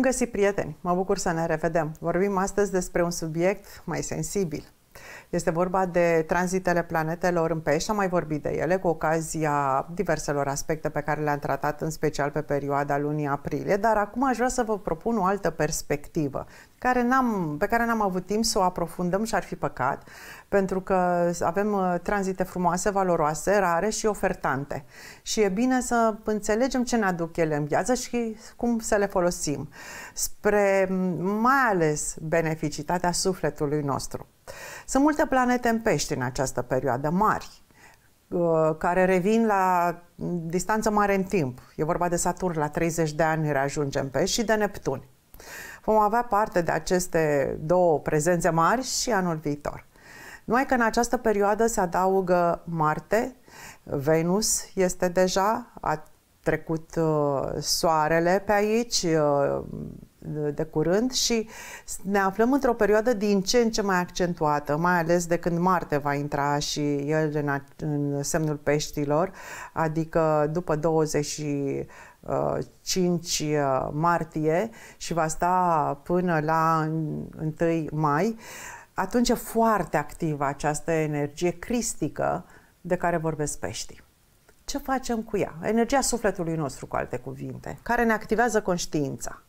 Bun găsit, prieteni! Mă bucur să ne revedem. Vorbim astăzi despre un subiect mai sensibil. Este vorba de tranzitele planetelor în pești, am mai vorbit de ele cu ocazia diverselor aspecte pe care le-am tratat, în special pe perioada lunii aprilie, dar acum aș vrea să vă propun o altă perspectivă care n-am, pe care n-am avut timp să o aprofundăm și ar fi păcat, pentru că avem uh, tranzite frumoase, valoroase, rare și ofertante. Și e bine să înțelegem ce ne aduc ele în viață și cum să le folosim, spre mai ales beneficitatea sufletului nostru. Sunt multe planete în pești în această perioadă, mari, uh, care revin la distanță mare în timp. E vorba de Saturn, la 30 de ani reajungem pe și de Neptun. Vom avea parte de aceste două prezențe mari și anul viitor. Numai că în această perioadă se adaugă Marte, Venus este deja, a trecut uh, soarele pe aici uh, de curând și ne aflăm într-o perioadă din ce în ce mai accentuată, mai ales de când Marte va intra și el în, a, în semnul peștilor, adică după 25 uh, uh, martie și va sta până la 1 mai. Uh, atunci e foarte activă această energie cristică de care vorbesc peștii. Ce facem cu ea? Energia sufletului nostru, cu alte cuvinte, care ne activează conștiința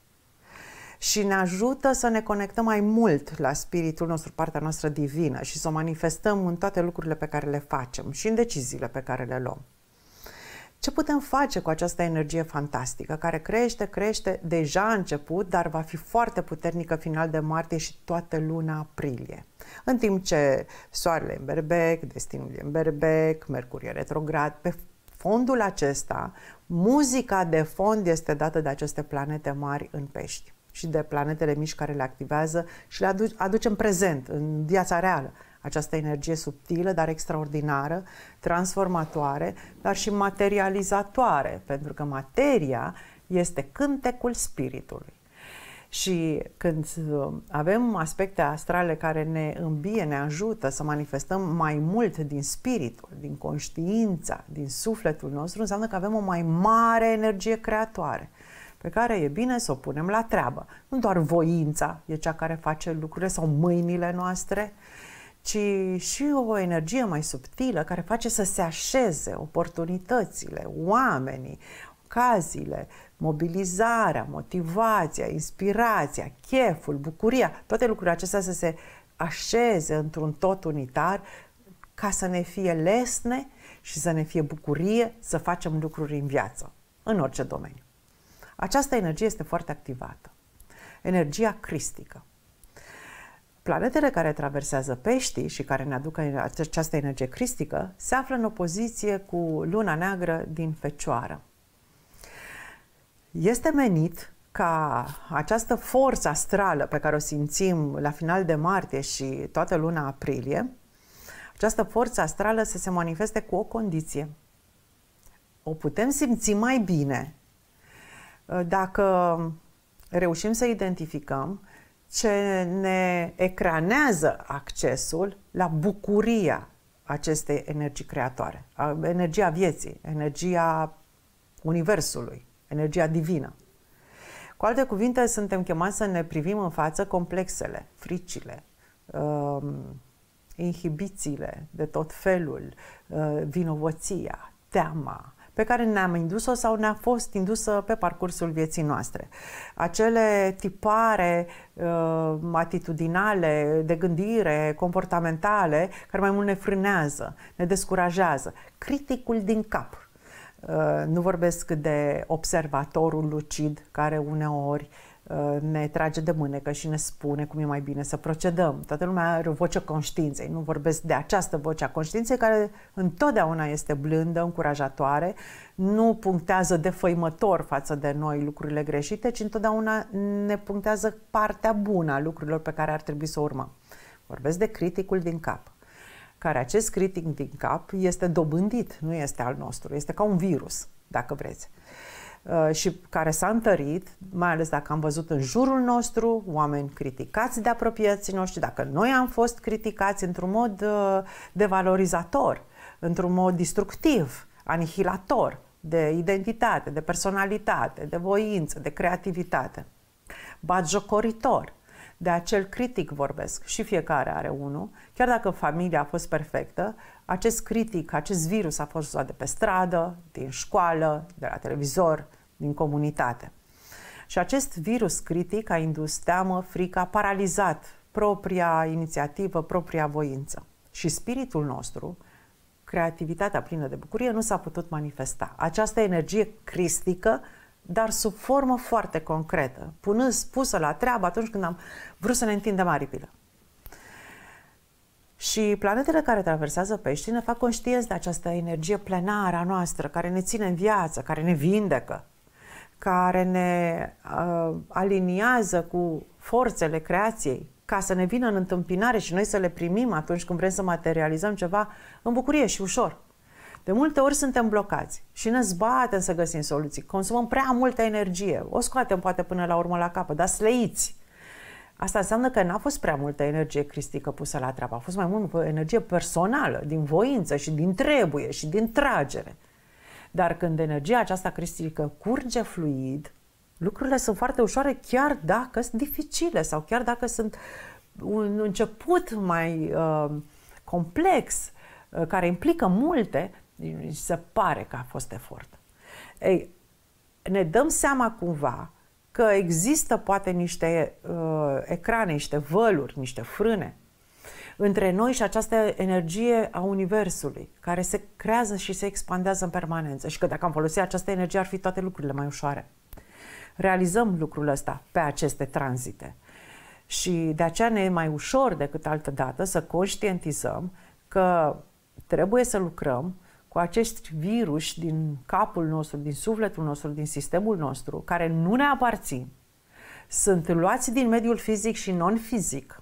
și ne ajută să ne conectăm mai mult la spiritul nostru, partea noastră divină și să o manifestăm în toate lucrurile pe care le facem și în deciziile pe care le luăm. Ce putem face cu această energie fantastică care crește, crește, deja a început, dar va fi foarte puternică final de martie și toată luna aprilie. În timp ce soarele în berbec, destinul în berbec, mercur e retrograd, pe fondul acesta, muzica de fond este dată de aceste planete mari în pești și de planetele mici care le activează și le aducem prezent în viața reală această energie subtilă, dar extraordinară, transformatoare, dar și materializatoare, pentru că materia este cântecul spiritului. Și când uh, avem aspecte astrale care ne îmbie, ne ajută să manifestăm mai mult din spiritul, din conștiința, din sufletul nostru, înseamnă că avem o mai mare energie creatoare pe care e bine să o punem la treabă. Nu doar voința e cea care face lucrurile sau mâinile noastre, ci și o energie mai subtilă care face să se așeze oportunitățile, oamenii, ocaziile, mobilizarea, motivația, inspirația, cheful, bucuria, toate lucrurile acestea să se așeze într-un tot unitar ca să ne fie lesne și să ne fie bucurie să facem lucruri în viață, în orice domeniu. Această energie este foarte activată. Energia cristică. Planetele care traversează peștii și care ne aduc această energie cristică se află în opoziție cu luna neagră din fecioară. Este menit ca această forță astrală pe care o simțim la final de martie și toată luna aprilie, această forță astrală să se manifeste cu o condiție. O putem simți mai bine uh, dacă reușim să identificăm ce ne ecranează accesul la bucuria acestei energii creatoare, energia vieții, energia Universului, energia divină. Cu alte cuvinte, suntem chemați să ne privim în față complexele, fricile, uh, inhibițiile de tot felul, uh, vinovăția, teama, pe care ne-am indus-o sau ne-a fost indusă pe parcursul vieții noastre. Acele tipare uh, atitudinale, de gândire, comportamentale, care mai mult ne frânează, ne descurajează. Criticul din cap. Uh, nu vorbesc de observatorul lucid, care uneori uh, Uh, ne trage de mânecă și ne spune cum e mai bine să procedăm. Toată lumea are o voce conștiinței. Nu vorbesc de această voce a conștiinței care întotdeauna este blândă, încurajatoare, nu punctează defăimător față de noi lucrurile greșite, ci întotdeauna ne punctează partea bună a lucrurilor pe care ar trebui să o urmăm. Vorbesc de criticul din cap care acest critic din cap este dobândit, nu este al nostru, este ca un virus, dacă vreți. Uh, și care s-a întărit, mai ales dacă am văzut în jurul nostru oameni criticați de apropiații noștri, dacă noi am fost criticați într-un mod uh, devalorizator, într-un mod destructiv, anihilator de identitate, de personalitate, de voință, de creativitate, bagiocoritor de acel critic vorbesc și fiecare are unul, chiar dacă familia a fost perfectă, acest critic, acest virus a fost luat de pe stradă, din școală, de la televizor, din comunitate. Și acest virus critic a indus teamă, frică, a paralizat propria inițiativă, propria voință. Și spiritul nostru, creativitatea plină de bucurie, nu s-a putut manifesta. Această energie cristică dar sub formă foarte concretă, punând spusă la treabă atunci când am vrut să ne întindem aripile. Și planetele care traversează peștii ne fac conștienți de această energie plenară a noastră, care ne ține în viață, care ne vindecă, care ne uh, aliniază cu forțele creației, ca să ne vină în întâmpinare și noi să le primim atunci când vrem să materializăm ceva în bucurie și ușor. De multe ori suntem blocați și ne zbatem să găsim soluții. Consumăm prea multă energie. O scoatem poate până la urmă la capăt, dar slăiți. Asta înseamnă că n-a fost prea multă energie cristică pusă la treabă. A fost mai mult energie personală, din voință și din trebuie și din tragere. Dar când energia aceasta cristică curge fluid, lucrurile sunt foarte ușoare chiar dacă sunt dificile sau chiar dacă sunt un început mai uh, complex, uh, care implică multe, nici se pare că a fost efort. Ei, ne dăm seama cumva că există poate niște uh, ecrane, niște văluri, niște frâne între noi și această energie a Universului, care se creează și se expandează în permanență și că dacă am folosit această energie ar fi toate lucrurile mai ușoare. Realizăm lucrul ăsta pe aceste tranzite și de aceea ne e mai ușor decât altă dată să conștientizăm că trebuie să lucrăm cu acest virus din capul nostru, din sufletul nostru, din sistemul nostru, care nu ne aparțin, sunt luați din mediul fizic și non-fizic.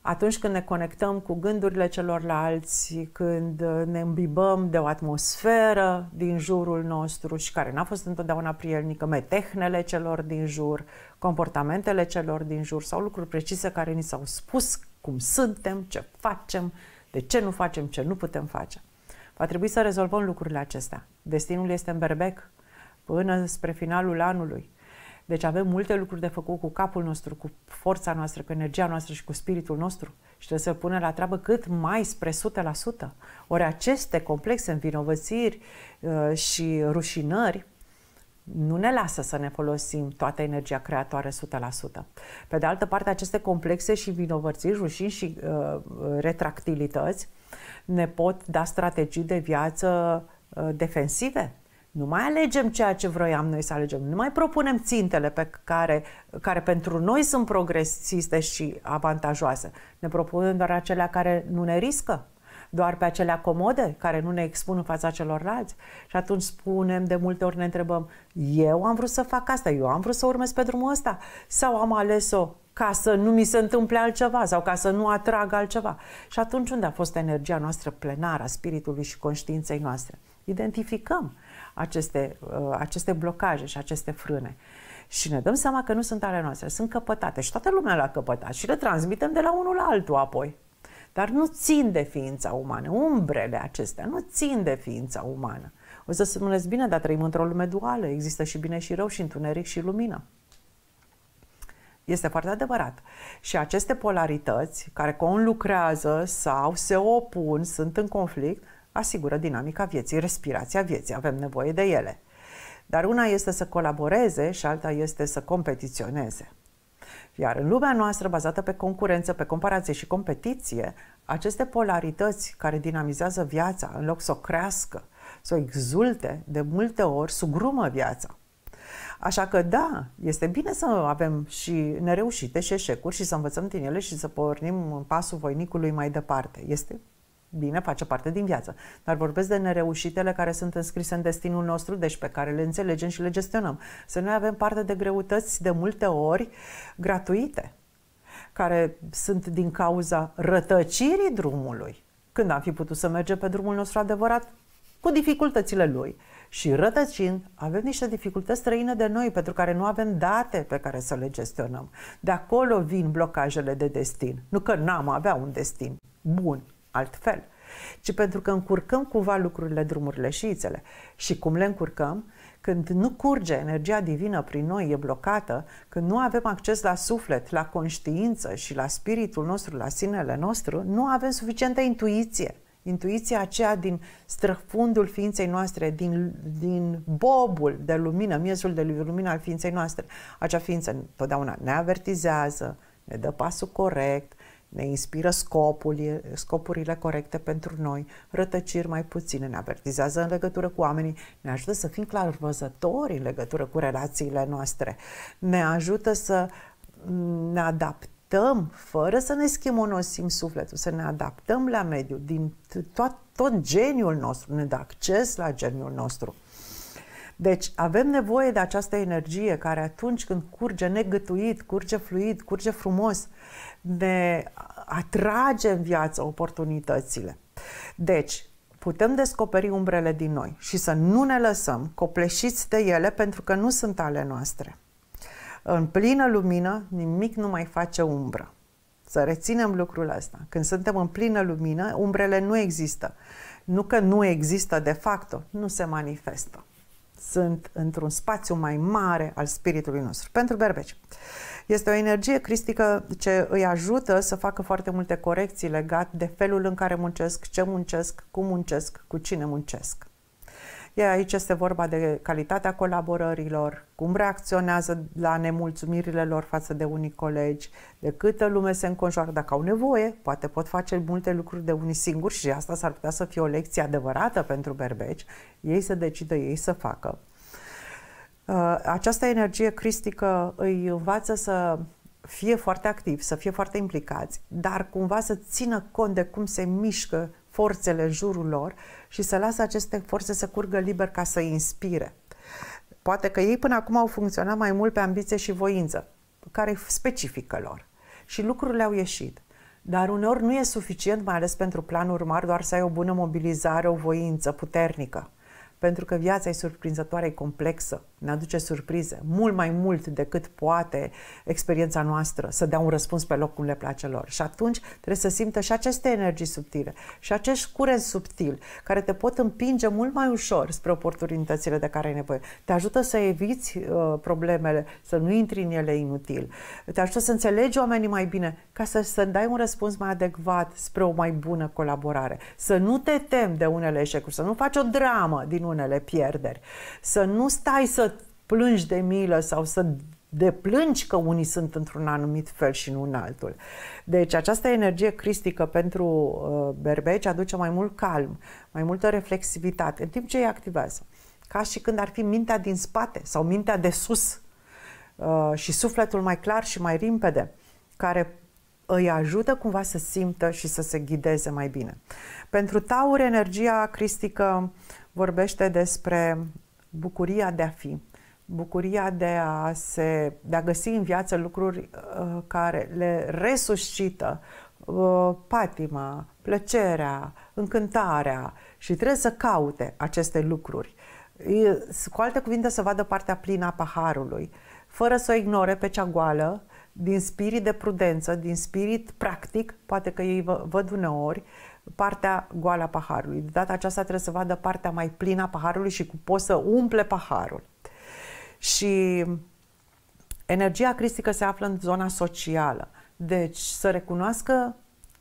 Atunci când ne conectăm cu gândurile celorlalți, când ne îmbibăm de o atmosferă din jurul nostru și care n-a fost întotdeauna prielnică, metehnele celor din jur, comportamentele celor din jur sau lucruri precise care ni s-au spus cum suntem, ce facem, de ce nu facem, ce nu putem face. Va trebui să rezolvăm lucrurile acestea. Destinul este în berbec până spre finalul anului. Deci avem multe lucruri de făcut cu capul nostru, cu forța noastră, cu energia noastră și cu spiritul nostru și trebuie să punem la treabă cât mai spre 100%. Ori aceste complexe învinovățiri uh, și rușinări nu ne lasă să ne folosim toată energia creatoare 100%. Pe de altă parte, aceste complexe și vinovățiri, rușini și uh, retractilități ne pot da strategii de viață uh, defensive. Nu mai alegem ceea ce vroiam noi să alegem, nu mai propunem țintele pe care, care pentru noi sunt progresiste și avantajoase. Ne propunem doar acelea care nu ne riscă, doar pe acelea comode, care nu ne expun în fața celorlalți. Și atunci spunem, de multe ori ne întrebăm, eu am vrut să fac asta, eu am vrut să urmez pe drumul ăsta sau am ales-o ca să nu mi se întâmple altceva sau ca să nu atrag altceva. Și atunci unde a fost energia noastră plenară a spiritului și conștiinței noastre? Identificăm aceste, uh, aceste blocaje și aceste frâne. Și ne dăm seama că nu sunt ale noastre, sunt căpătate și toată lumea le-a căpătat și le transmitem de la unul la altul apoi. Dar nu țin de ființa umană, umbrele acestea nu țin de ființa umană. O să spuneți bine, dar trăim într-o lume duală, există și bine și rău și întuneric și lumină. Este foarte adevărat. Și aceste polarități care conlucrează sau se opun, sunt în conflict, asigură dinamica vieții, respirația vieții. Avem nevoie de ele. Dar una este să colaboreze și alta este să competiționeze. Iar în lumea noastră, bazată pe concurență, pe comparație și competiție, aceste polarități care dinamizează viața, în loc să o crească, să o exulte, de multe ori sugrumă viața. Așa că da, este bine să avem și nereușite și eșecuri și să învățăm din ele și să pornim în pasul voinicului mai departe. Este bine, face parte din viață. Dar vorbesc de nereușitele care sunt înscrise în destinul nostru, deci pe care le înțelegem și le gestionăm. Să noi avem parte de greutăți de multe ori gratuite, care sunt din cauza rătăcirii drumului. Când am fi putut să mergem pe drumul nostru adevărat, cu dificultățile lui. Și rădăcini, avem niște dificultăți străine de noi, pentru care nu avem date pe care să le gestionăm. De acolo vin blocajele de destin. Nu că n-am avea un destin bun, altfel, ci pentru că încurcăm cumva lucrurile, drumurile și ițele. Și cum le încurcăm? Când nu curge energia divină prin noi, e blocată, când nu avem acces la suflet, la conștiință și la spiritul nostru, la sinele nostru, nu avem suficientă intuiție intuiția aceea din străfundul ființei noastre, din, din bobul de lumină, miezul de lumină al ființei noastre. Acea ființă întotdeauna ne avertizează, ne dă pasul corect, ne inspiră scopul, scopurile corecte pentru noi, rătăciri mai puține, ne avertizează în legătură cu oamenii, ne ajută să fim clarvăzători în legătură cu relațiile noastre, ne ajută să ne adaptăm adaptăm, fără să ne schimonosim sufletul, să ne adaptăm la mediu, din tot, tot geniul nostru, ne dă acces la geniul nostru. Deci avem nevoie de această energie care atunci când curge negătuit, curge fluid, curge frumos, ne atrage în viață oportunitățile. Deci, putem descoperi umbrele din noi și să nu ne lăsăm copleșiți de ele pentru că nu sunt ale noastre. În plină lumină nimic nu mai face umbră. Să reținem lucrul ăsta. Când suntem în plină lumină, umbrele nu există. Nu că nu există de fapt, nu se manifestă. Sunt într-un spațiu mai mare al spiritului nostru. Pentru berbeci. Este o energie cristică ce îi ajută să facă foarte multe corecții legate de felul în care muncesc, ce muncesc, cum muncesc, cu cine muncesc. Iar aici este vorba de calitatea colaborărilor, cum reacționează la nemulțumirile lor față de unii colegi, de câtă lume se înconjoară dacă au nevoie, poate pot face multe lucruri de unii singuri și asta s-ar putea să fie o lecție adevărată pentru berbeci, ei să decidă, ei să facă. Uh, această energie cristică îi învață să fie foarte activ, să fie foarte implicați, dar cumva să țină cont de cum se mișcă forțele în jurul lor și să lasă aceste forțe să curgă liber ca să inspire. Poate că ei până acum au funcționat mai mult pe ambiție și voință, care e specifică lor. Și lucrurile au ieșit. Dar uneori nu e suficient, mai ales pentru planul urmar, doar să ai o bună mobilizare, o voință puternică. Pentru că viața e surprinzătoare, e complexă, ne aduce surprize, mult mai mult decât poate experiența noastră să dea un răspuns pe loc cum le place lor. Și atunci trebuie să simtă și aceste energii subtile și acești curent subtil care te pot împinge mult mai ușor spre oportunitățile de care ai nevoie. Te ajută să eviți uh, problemele, să nu intri în ele inutil. Te ajută să înțelegi oamenii mai bine ca să, să dai un răspuns mai adecvat spre o mai bună colaborare. Să nu te temi de unele eșecuri, să nu faci o dramă din unele pierderi, să nu stai să plângi de milă sau să deplângi că unii sunt într-un anumit fel și nu în altul. Deci această energie cristică pentru uh, berbeci aduce mai mult calm, mai multă reflexivitate, în timp ce îi activează. Ca și când ar fi mintea din spate sau mintea de sus uh, și sufletul mai clar și mai limpede, care îi ajută cumva să simtă și să se ghideze mai bine. Pentru Taur, energia cristică vorbește despre bucuria de a fi, bucuria de a, se, de a găsi în viață lucruri uh, care le resuscită uh, patima, plăcerea, încântarea și trebuie să caute aceste lucruri. Cu alte cuvinte, să vadă partea plină a paharului, fără să o ignore pe cea goală, din spirit de prudență, din spirit practic, poate că ei văd uneori, partea goală a paharului. De data aceasta trebuie să vadă partea mai plină a paharului și cu poți să umple paharul. Și energia cristică se află în zona socială. Deci să recunoască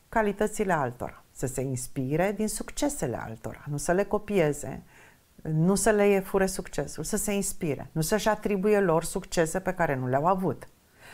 calitățile altora, să se inspire din succesele altora, nu să le copieze, nu să le fure succesul, să se inspire, nu să-și atribuie lor succese pe care nu le-au avut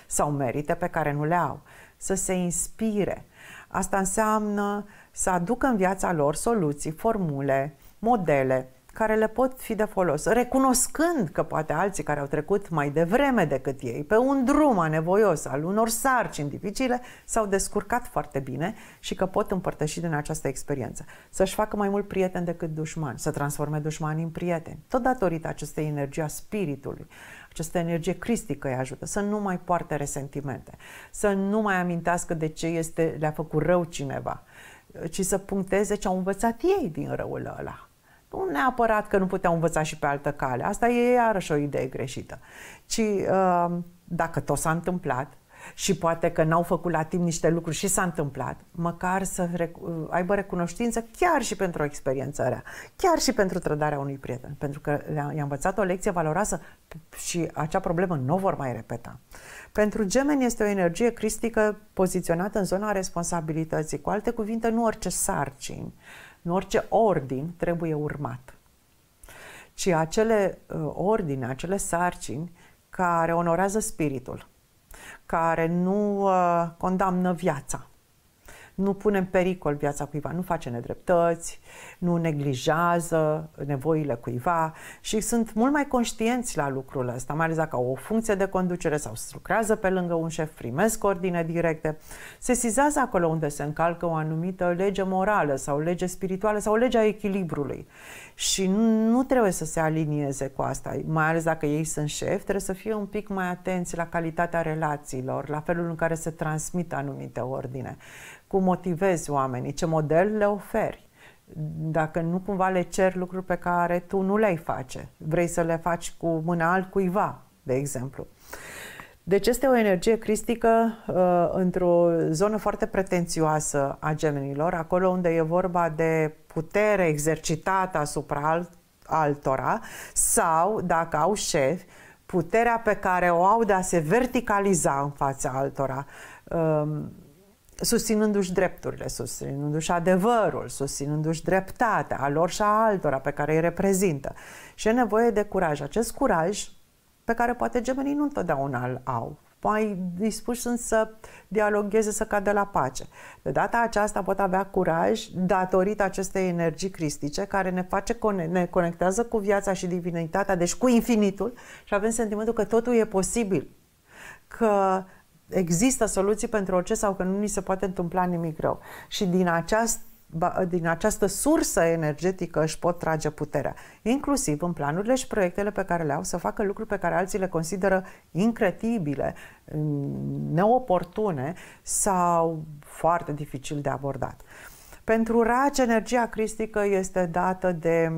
sau merite pe care nu le au, să se inspire. Asta înseamnă să aducă în viața lor soluții, formule, modele care le pot fi de folos, recunoscând că poate alții care au trecut mai devreme decât ei, pe un drum anevoios al unor sarcini dificile, s-au descurcat foarte bine și că pot împărtăși din această experiență. Să-și facă mai mult prieteni decât dușmani, să transforme dușmanii în prieteni, tot datorită acestei energie a spiritului, această energie cristică îi ajută să nu mai poarte resentimente, să nu mai amintească de ce este, le-a făcut rău cineva, ci să puncteze ce au învățat ei din răul ăla nu neapărat că nu puteau învăța și pe altă cale. Asta e iarăși o idee greșită. Ci uh, dacă tot s-a întâmplat, și poate că n-au făcut la timp niște lucruri și s-a întâmplat, măcar să rec- uh, aibă recunoștință chiar și pentru o experiență rea, chiar și pentru trădarea unui prieten, pentru că i-a învățat o lecție valoroasă și acea problemă nu o vor mai repeta. Pentru gemeni este o energie cristică poziționată în zona responsabilității, cu alte cuvinte, nu orice sarcini, nu orice ordin trebuie urmat, ci acele uh, ordine, acele sarcini care onorează spiritul, care nu uh, condamnă viața, nu pune în pericol viața cuiva, nu face nedreptăți, nu neglijează nevoile cuiva și sunt mult mai conștienți la lucrul ăsta, mai ales dacă au o funcție de conducere sau lucrează pe lângă un șef, primesc ordine directe, se sizează acolo unde se încalcă o anumită lege morală sau lege spirituală sau legea echilibrului și nu trebuie să se alinieze cu asta, mai ales dacă ei sunt șef, trebuie să fie un pic mai atenți la calitatea relațiilor, la felul în care se transmit anumite ordine cum motivezi oamenii, ce model le oferi. Dacă nu cumva le cer lucruri pe care tu nu le-ai face, vrei să le faci cu mâna altcuiva, de exemplu. Deci este o energie cristică uh, într-o zonă foarte pretențioasă a gemenilor, acolo unde e vorba de putere exercitată asupra alt, altora sau, dacă au șef, puterea pe care o au de a se verticaliza în fața altora. Uh, susținându-și drepturile, susținându-și adevărul, susținându-și dreptatea a lor și a altora pe care îi reprezintă. Și e nevoie de curaj. Acest curaj pe care poate gemenii nu întotdeauna îl au. Mai dispuși sunt să dialogheze, să cadă la pace. De data aceasta pot avea curaj datorită acestei energii cristice care ne face, ne conectează cu viața și divinitatea, deci cu infinitul și avem sentimentul că totul e posibil. Că există soluții pentru orice sau că nu ni se poate întâmpla nimic rău. Și din această din această sursă energetică își pot trage puterea, inclusiv în planurile și proiectele pe care le au să facă lucruri pe care alții le consideră incredibile, neoportune sau foarte dificil de abordat. Pentru raci, energia cristică este dată de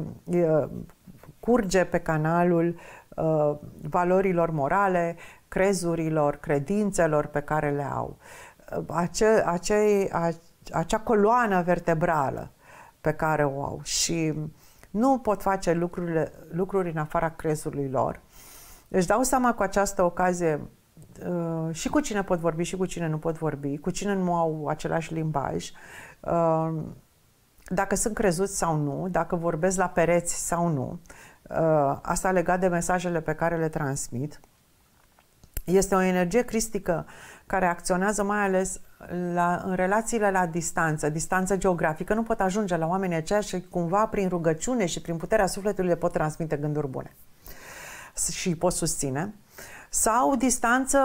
curge pe canalul valorilor morale, crezurilor, credințelor pe care le au. Ace, ace, a, acea coloană vertebrală pe care o au și nu pot face lucrurile, lucruri în afara crezului lor. Își deci dau seama cu această ocazie uh, și cu cine pot vorbi și cu cine nu pot vorbi, cu cine nu au același limbaj, uh, dacă sunt crezuți sau nu, dacă vorbesc la pereți sau nu, uh, asta legat de mesajele pe care le transmit. Este o energie cristică care acționează mai ales la, în relațiile la distanță, distanță geografică, nu pot ajunge la oamenii aceia și cumva prin rugăciune și prin puterea sufletului le pot transmite gânduri bune și îi pot susține. Sau distanță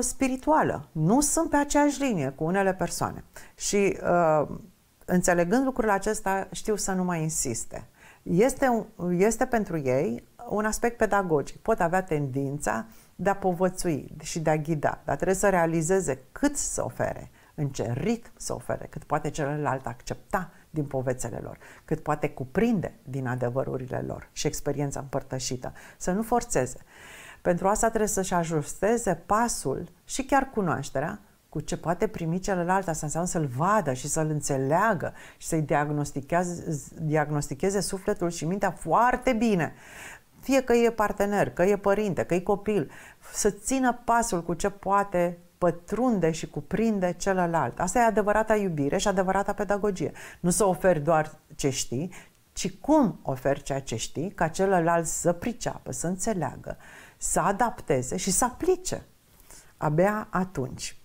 spirituală. Nu sunt pe aceeași linie cu unele persoane. Și uh, înțelegând lucrul acesta, știu să nu mai insiste. Este, este pentru ei un aspect pedagogic. Pot avea tendința de a povățui și de a ghida, dar trebuie să realizeze cât să ofere, în ce ritm să ofere, cât poate celălalt accepta din povețele lor, cât poate cuprinde din adevărurile lor și experiența împărtășită, să nu forțeze. Pentru asta trebuie să-și ajusteze pasul și chiar cunoașterea cu ce poate primi celălalt, asta înseamnă să-l vadă și să-l înțeleagă și să-i diagnosticheze, diagnosticheze sufletul și mintea foarte bine fie că e partener, că e părinte, că e copil, să țină pasul cu ce poate pătrunde și cuprinde celălalt. Asta e adevărata iubire și adevărata pedagogie. Nu să oferi doar ce știi, ci cum oferi ceea ce știi ca celălalt să priceapă, să înțeleagă, să adapteze și să aplice. Abia atunci.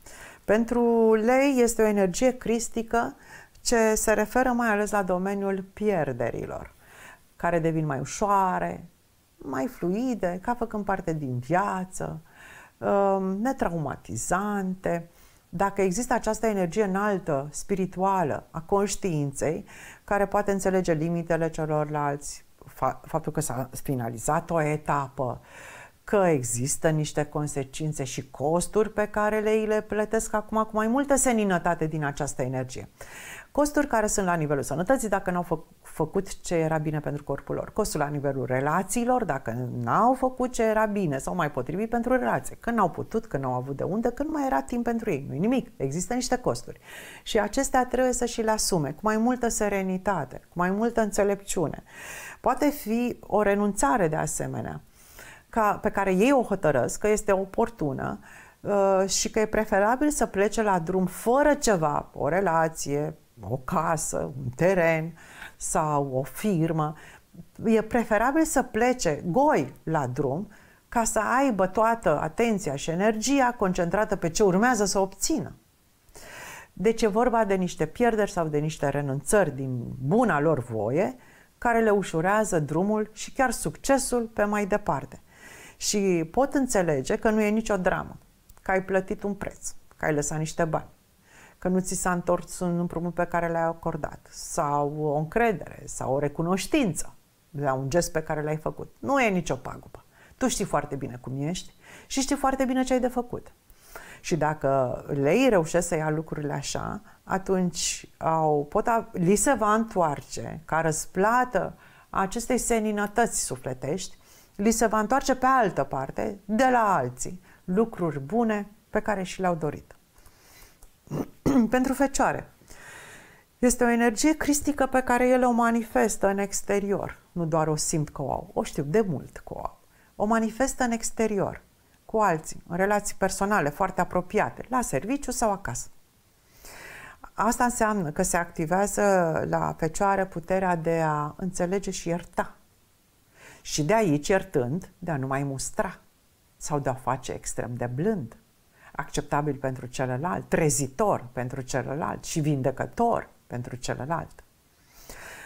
Pentru lei este o energie cristică ce se referă mai ales la domeniul pierderilor, care devin mai ușoare, mai fluide, ca făcând parte din viață, um, netraumatizante. Dacă există această energie înaltă, spirituală, a conștiinței, care poate înțelege limitele celorlalți, faptul că s-a finalizat o etapă, că există niște consecințe și costuri pe care le, le plătesc acum cu mai multă seninătate din această energie. Costuri care sunt la nivelul sănătății, dacă nu au făcut făcut ce era bine pentru corpul lor. Costul la nivelul relațiilor, dacă n-au făcut ce era bine sau mai potrivit pentru relație, când n-au putut, când n-au avut de unde, când mai era timp pentru ei. nu nimic, există niște costuri. Și acestea trebuie să și le asume cu mai multă serenitate, cu mai multă înțelepciune. Poate fi o renunțare de asemenea, ca, pe care ei o hotărăsc, că este oportună, uh, și că e preferabil să plece la drum fără ceva, o relație, o casă, un teren, sau o firmă, e preferabil să plece goi la drum ca să aibă toată atenția și energia concentrată pe ce urmează să obțină. Deci e vorba de niște pierderi sau de niște renunțări din buna lor voie care le ușurează drumul și chiar succesul pe mai departe. Și pot înțelege că nu e nicio dramă, că ai plătit un preț, că ai lăsat niște bani că nu ți s-a întors un împrumut pe care l-ai acordat sau o încredere sau o recunoștință la un gest pe care l-ai făcut. Nu e nicio pagubă. Tu știi foarte bine cum ești și știi foarte bine ce ai de făcut. Și dacă lei reușesc să ia lucrurile așa, atunci au, pot, a, li se va întoarce ca răsplată acestei seninătăți sufletești, li se va întoarce pe altă parte, de la alții, lucruri bune pe care și le-au dorit. pentru fecioare. Este o energie cristică pe care ele o manifestă în exterior. Nu doar o simt că o au, o știu de mult că o au. O manifestă în exterior, cu alții, în relații personale foarte apropiate, la serviciu sau acasă. Asta înseamnă că se activează la fecioară puterea de a înțelege și ierta. Și de aici, iertând, de a nu mai mustra sau de a face extrem de blând acceptabil pentru celălalt, trezitor pentru celălalt și vindecător pentru celălalt.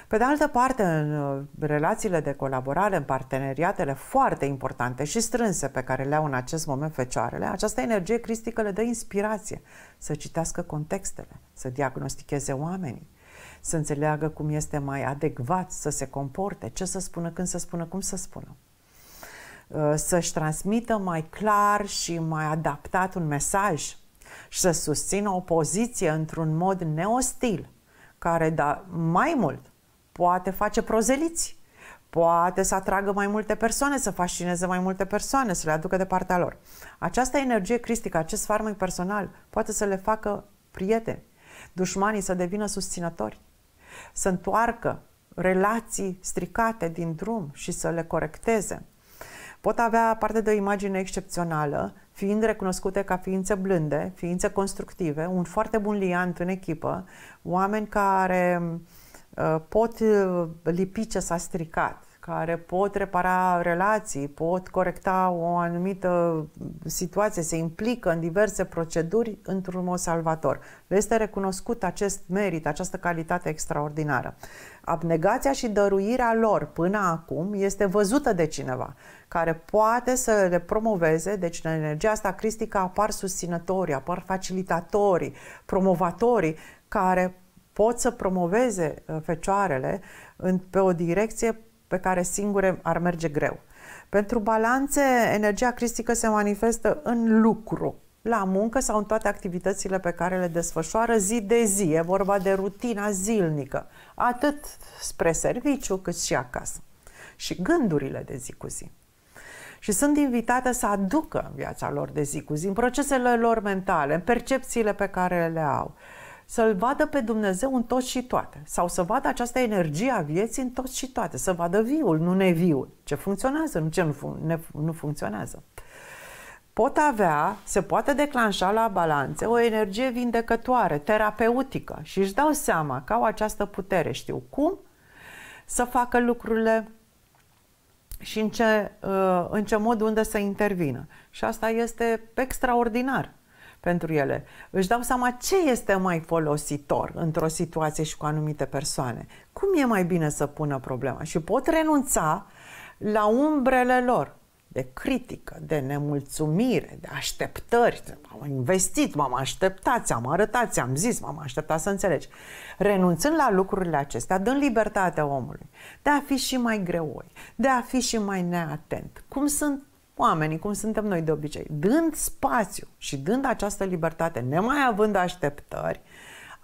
Pe de altă parte, în uh, relațiile de colaborare, în parteneriatele foarte importante și strânse pe care le au în acest moment fecioarele, această energie cristică le dă inspirație să citească contextele, să diagnosticheze oamenii, să înțeleagă cum este mai adecvat să se comporte, ce să spună, când să spună, cum să spună. Uh, să-și transmită mai clar și mai adaptat un mesaj și să susțină o poziție într-un mod neostil, care, da, mai mult, poate face prozeliți, poate să atragă mai multe persoane, să fascineze mai multe persoane, să le aducă de partea lor. Această energie cristică, acest farmec personal, poate să le facă prieteni, dușmanii să devină susținători, să întoarcă relații stricate din drum și să le corecteze pot avea parte de o imagine excepțională, fiind recunoscute ca ființe blânde, ființe constructive, un foarte bun liant în echipă, oameni care uh, pot uh, lipi ce s-a stricat, care pot repara relații, pot corecta o anumită situație, se implică în diverse proceduri într-un mod salvator. Le este recunoscut acest merit, această calitate extraordinară. Abnegația și dăruirea lor până acum este văzută de cineva care poate să le promoveze, deci în energia asta cristică apar susținătorii, apar facilitatorii, promovatorii care pot să promoveze uh, fecioarele în, pe o direcție pe care singure ar merge greu. Pentru balanțe, energia cristică se manifestă în lucru, la muncă sau în toate activitățile pe care le desfășoară zi de zi. E vorba de rutina zilnică, atât spre serviciu cât și acasă. Și gândurile de zi cu zi și sunt invitate să aducă în viața lor de zi cu zi, în procesele lor mentale, în percepțiile pe care le au. Să-L vadă pe Dumnezeu în tot și toate. Sau să vadă această energie a vieții în tot și toate. Să vadă viul, nu neviul. Ce funcționează, nu ce nu, fun- ne, nu funcționează. Pot avea, se poate declanșa la balanțe o energie vindecătoare, terapeutică și își dau seama că au această putere, știu cum, să facă lucrurile și în ce, uh, în ce mod unde să intervină. Și asta este extraordinar pentru ele. Își dau seama ce este mai folositor într-o situație și cu anumite persoane. Cum e mai bine să pună problema? Și pot renunța la umbrele lor de critică, de nemulțumire, de așteptări. Am investit, m-am așteptat, am arătat, am zis, m-am așteptat să înțelegi. Renunțând la lucrurile acestea, dând libertatea omului de a fi și mai greoi, de a fi și mai neatent. Cum sunt oamenii, cum suntem noi de obicei, dând spațiu și dând această libertate, nemai având așteptări,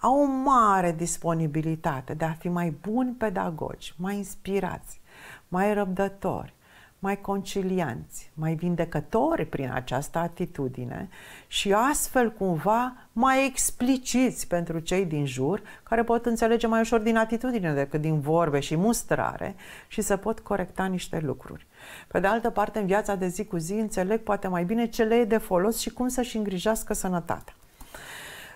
au o mare disponibilitate de a fi mai buni pedagogi, mai inspirați, mai răbdători, mai concilianți, mai vindecători prin această atitudine și astfel cumva mai expliciți pentru cei din jur care pot înțelege mai ușor din atitudine decât din vorbe și mustrare și să pot corecta niște lucruri. Pe de altă parte, în viața de zi cu zi înțeleg poate mai bine ce le e de folos și cum să-și îngrijească sănătatea.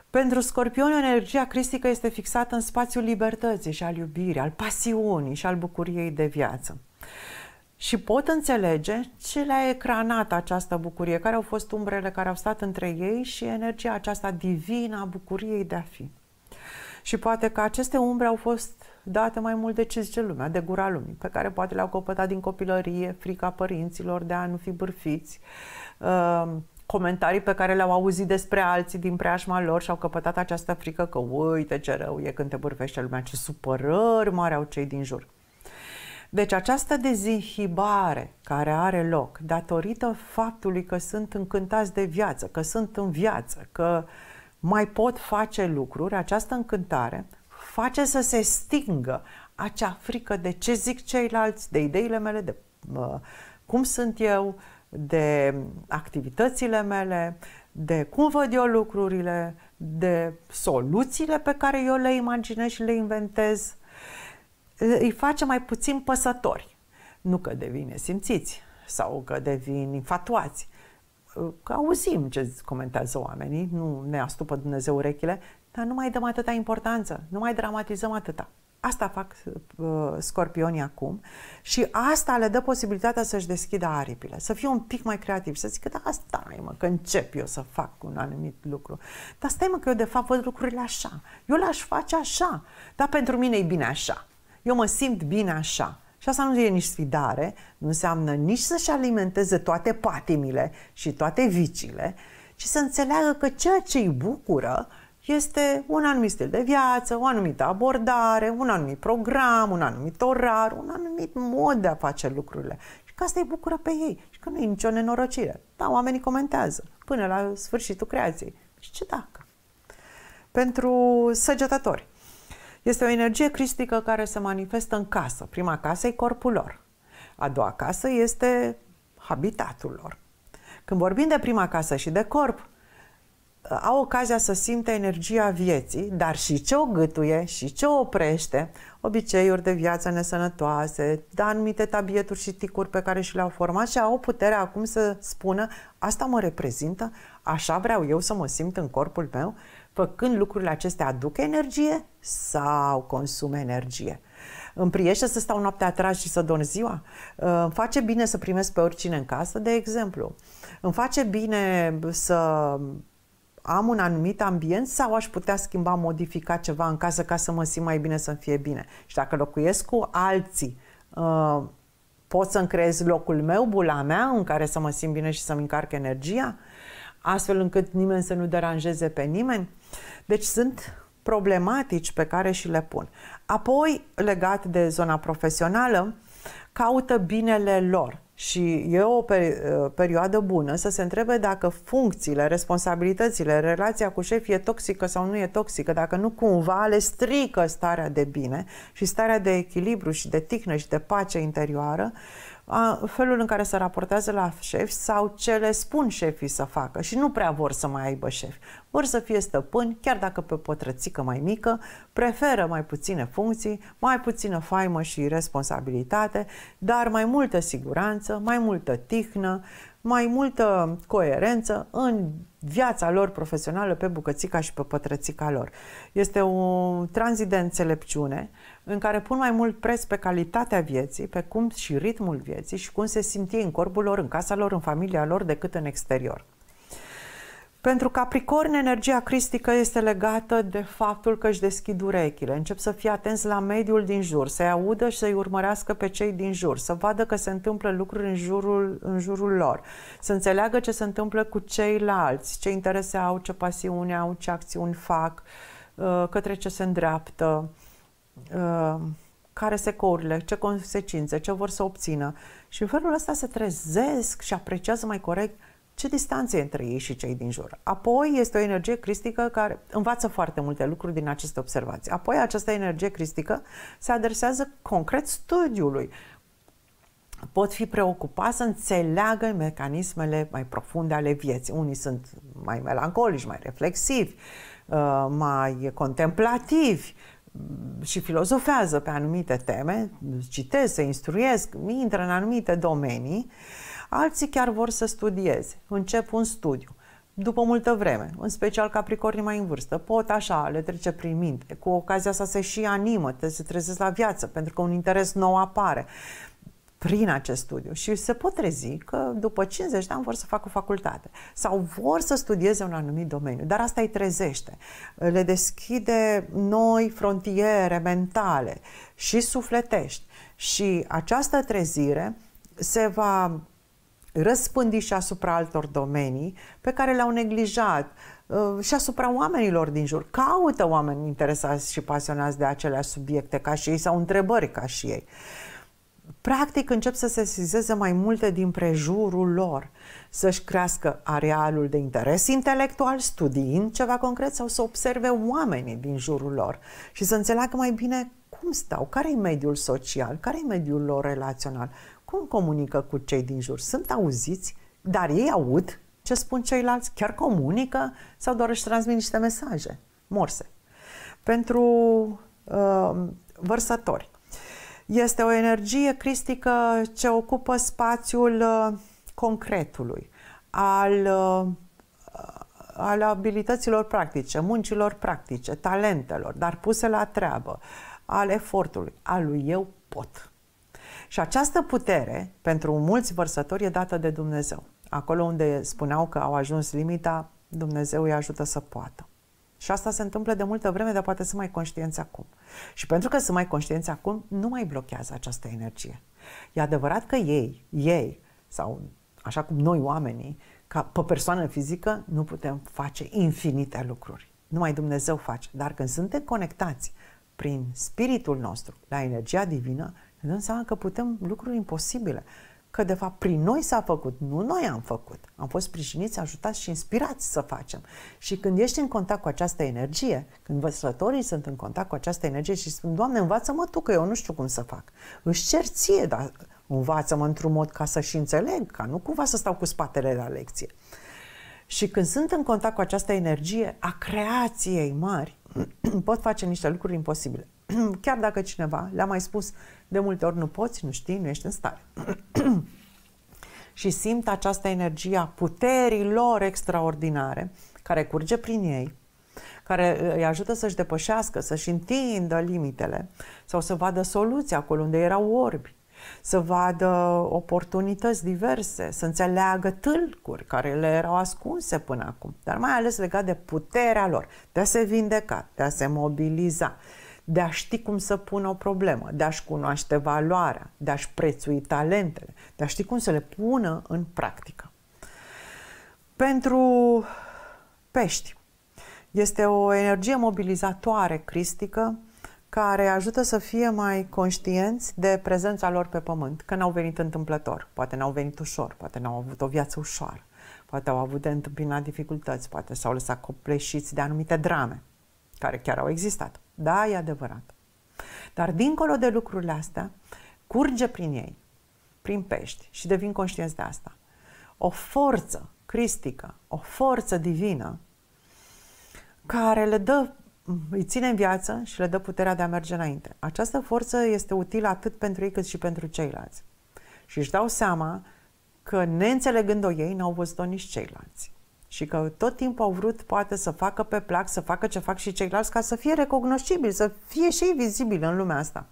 Pentru scorpion, energia cristică este fixată în spațiul libertății și al iubirii, al pasiunii și al bucuriei de viață și pot înțelege ce le-a ecranat această bucurie, care au fost umbrele care au stat între ei și energia aceasta divină a bucuriei de a fi. Și poate că aceste umbre au fost date mai mult de ce zice lumea, de gura lumii, pe care poate le-au căpătat din copilărie, frica părinților de a nu fi bârfiți, uh, comentarii pe care le-au auzit despre alții din preajma lor și au căpătat această frică că uite ce rău e când te bârfește lumea, ce supărări mari au cei din jur. Deci această dezinhibare care are loc datorită faptului că sunt încântați de viață, că sunt în viață, că mai pot face lucruri, această încântare face să se stingă acea frică de ce zic ceilalți, de ideile mele, de uh, cum sunt eu, de activitățile mele, de cum văd eu lucrurile, de soluțiile pe care eu le imaginez și le inventez îi face mai puțin păsători. Nu că devin simțiți sau că devin infatuați, că auzim ce comentează oamenii, nu ne astupă Dumnezeu urechile, dar nu mai dăm atâta importanță, nu mai dramatizăm atâta. Asta fac uh, scorpionii acum și asta le dă posibilitatea să-și deschidă aripile, să fie un pic mai creativ, să zică, da, stai mă, că încep eu să fac un anumit lucru. Dar stai mă, că eu de fapt văd lucrurile așa, eu le-aș face așa, dar pentru mine e bine așa eu mă simt bine așa. Și asta nu e nici sfidare, nu înseamnă nici să-și alimenteze toate patimile și toate vicile, ci să înțeleagă că ceea ce îi bucură este un anumit stil de viață, o anumită abordare, un anumit program, un anumit orar, un anumit mod de a face lucrurile. Și că asta îi bucură pe ei și că nu e nicio nenorocire. Da, oamenii comentează până la sfârșitul creației. Și ce dacă? Pentru săgetători, este o energie cristică care se manifestă în casă. Prima casă e corpul lor. A doua casă este habitatul lor. Când vorbim de prima casă și de corp, uh, au ocazia să simte energia vieții, dar și ce o gâtuie și ce o oprește, obiceiuri de viață nesănătoase, de anumite tabieturi și ticuri pe care și le-au format și au puterea acum să spună asta mă reprezintă, așa vreau eu să mă simt în corpul meu, Făcând lucrurile acestea aduc energie sau consumă energie? Îmi priește să stau noaptea atras și să dorm ziua? Îmi face bine să primesc pe oricine în casă, de exemplu? Îmi face bine să am un anumit ambient sau aș putea schimba, modifica ceva în casă ca să mă simt mai bine, să-mi fie bine? Și dacă locuiesc cu alții, uh, pot să-mi creez locul meu, bula mea, în care să mă simt bine și să-mi încarc energia? astfel încât nimeni să nu deranjeze pe nimeni. Deci sunt problematici pe care și le pun. Apoi, legat de zona profesională, caută binele lor și e o uh, perioadă bună să se întrebe dacă funcțiile, responsabilitățile, relația cu șef e toxică sau nu e toxică, dacă nu cumva le strică starea de bine și starea de echilibru și de tihnă și de pace interioară a, felul în care se raportează la șefi sau ce le spun șefii să facă și nu prea vor să mai aibă șefi. Vor să fie stăpâni, chiar dacă pe pătrățică mai mică, preferă mai puține funcții, mai puțină faimă și responsabilitate, dar mai multă siguranță, mai multă tihnă, mai multă coerență în viața lor profesională pe bucățica și pe pătrățica lor. Este un tranzit de înțelepciune uh, în care pun mai mult preț pe calitatea vieții, pe cum și ritmul vieții și cum se simt ei în corpul lor, în casa lor, în familia lor, decât în exterior. Pentru Capricorn, energia cristică este legată de faptul că își deschid urechile, încep să fie atenți la mediul din jur, să-i audă și să-i urmărească pe cei din jur, să vadă că se întâmplă lucruri în jurul, în jurul lor, să înțeleagă ce se întâmplă cu ceilalți, ce interese au, ce pasiune au, ce acțiuni fac, uh, către ce se îndreaptă Uh, care secourile, ce consecințe, ce vor să obțină. Și în felul ăsta se trezesc și apreciază mai corect ce distanțe între ei și cei din jur. Apoi este o energie cristică care învață foarte multe lucruri din aceste observații. Apoi această energie cristică se adresează concret studiului. Pot fi preocupați să înțeleagă mecanismele mai profunde ale vieții. Unii sunt mai melancolici, mai reflexivi, uh, mai contemplativi, și filozofează pe anumite teme, citesc, se instruiesc, intră în anumite domenii, alții chiar vor să studieze, încep un studiu. După multă vreme, în special capricornii mai în vârstă, pot așa, le trece prin minte. Cu ocazia asta se și animă, se trezesc la viață, pentru că un interes nou apare prin acest studiu și se pot trezi că după 50 de ani vor să facă o facultate sau vor să studieze un anumit domeniu, dar asta îi trezește, le deschide noi frontiere mentale și sufletești și această trezire se va răspândi și asupra altor domenii pe care le-au neglijat uh, și asupra oamenilor din jur. Caută oameni interesați și pasionați de acelea subiecte ca și ei sau întrebări ca și ei practic încep să se sizeze mai multe din prejurul lor, să-și crească arealul de interes intelectual, studiind ceva concret sau să observe oamenii din jurul lor și să înțeleagă mai bine cum stau, care e mediul social, care e mediul lor relațional, cum comunică cu cei din jur, sunt auziți, dar ei aud ce spun ceilalți, chiar comunică sau doar își transmit niște mesaje, morse. Pentru uh, vărsători, este o energie cristică ce ocupă spațiul uh, concretului, al, uh, al abilităților practice, muncilor practice, talentelor, dar puse la treabă, al efortului, al lui eu pot. Și această putere, pentru mulți vărsători, e dată de Dumnezeu. Acolo unde spuneau că au ajuns limita, Dumnezeu îi ajută să poată. Și asta se întâmplă de multă vreme, dar poate să mai conștienți acum. Și pentru că sunt mai conștienți acum, nu mai blochează această energie. E adevărat că ei, ei, sau așa cum noi oamenii, ca pe persoană fizică, nu putem face infinite lucruri. Numai Dumnezeu face. Dar când suntem conectați prin spiritul nostru la energia divină, ne dăm seama că putem lucruri imposibile că de fapt prin noi s-a făcut, nu noi am făcut. Am fost sprijiniți, ajutați și inspirați să facem. Și când ești în contact cu această energie, când văzătorii sunt în contact cu această energie și spun, Doamne, învață-mă Tu că eu nu știu cum să fac. Își cer ție, dar învață-mă într-un mod ca să și înțeleg, ca nu cumva să stau cu spatele la lecție. Și când sunt în contact cu această energie a creației mari, pot face niște lucruri imposibile. chiar dacă cineva le-a mai spus de multe ori nu poți, nu știi, nu ești în stare. și simt această energie a puterii lor extraordinare care curge prin ei, care uh, îi ajută să-și depășească, să-și întindă limitele sau să vadă soluții acolo unde erau orbi, să vadă oportunități diverse, să înțeleagă tâlcuri care le erau ascunse până acum, dar mai ales legat de puterea lor de a se vindeca, de a se mobiliza, de a ști cum să pună o problemă, de a-și cunoaște valoarea, de a-și prețui talentele, de a ști cum să le pună în practică. Pentru pești este o energie mobilizatoare cristică care ajută să fie mai conștienți de prezența lor pe pământ, că n-au venit întâmplător, poate n-au venit ușor, poate n-au avut o viață ușoară, poate au avut de întâmpinat dificultăți, poate s-au lăsat copleșiți de anumite drame care chiar au existat. Da, e adevărat. Dar dincolo de lucrurile astea, curge prin ei, prin pești și devin conștienți de asta. O forță cristică, o forță divină care le dă, îi ține în viață și le dă puterea de a merge înainte. Această forță este utilă atât pentru ei cât și pentru ceilalți. Și își dau seama că neînțelegând-o ei, n-au văzut-o nici ceilalți și că tot timpul au vrut poate să facă pe plac, să facă ce fac și ceilalți ca să fie recognoscibil, să fie și ei vizibil în lumea asta.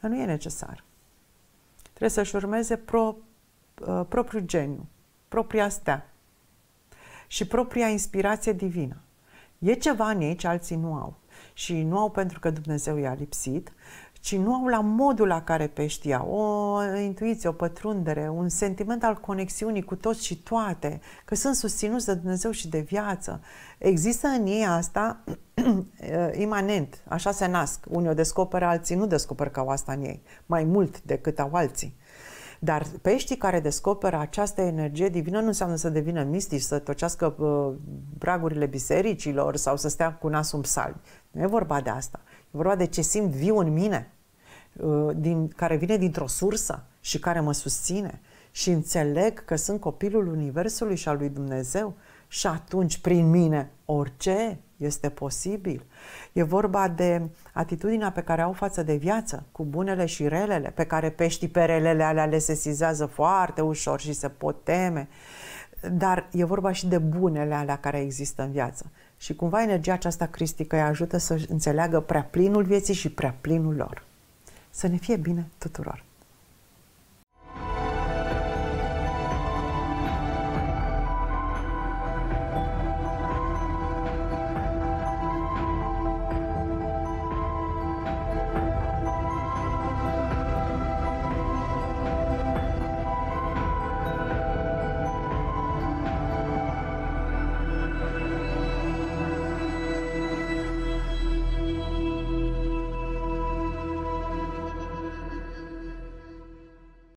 Dar nu e necesar. Trebuie să-și urmeze pro, uh, propriul geniu, propria stea și propria inspirație divină. E ceva în ei ce alții nu au. Și nu au pentru că Dumnezeu i-a lipsit, ci nu au la modul la care peștia o intuiție, o pătrundere, un sentiment al conexiunii cu toți și toate, că sunt susținuți de Dumnezeu și de viață. Există în ei asta eh, imanent, așa se nasc. Unii o descoperă, alții nu descoperă că au asta în ei, mai mult decât au alții. Dar peștii care descoperă această energie divină nu înseamnă să devină mistici, să tocească uh, eh, bragurile bisericilor sau să stea cu nasul în psalmi. Nu e vorba de asta vorba de ce simt viu în mine, uh, din, care vine dintr-o sursă și care mă susține și înțeleg că sunt copilul Universului și al lui Dumnezeu și atunci prin mine orice este posibil. E vorba de atitudinea pe care au față de viață, cu bunele și relele, pe care peștii pe relele alea le sesizează foarte ușor și se pot teme, dar e vorba și de bunele alea care există în viață. Și cumva energia aceasta cristică îi ajută să înțeleagă prea plinul vieții și prea plinul lor. Să ne fie bine tuturor!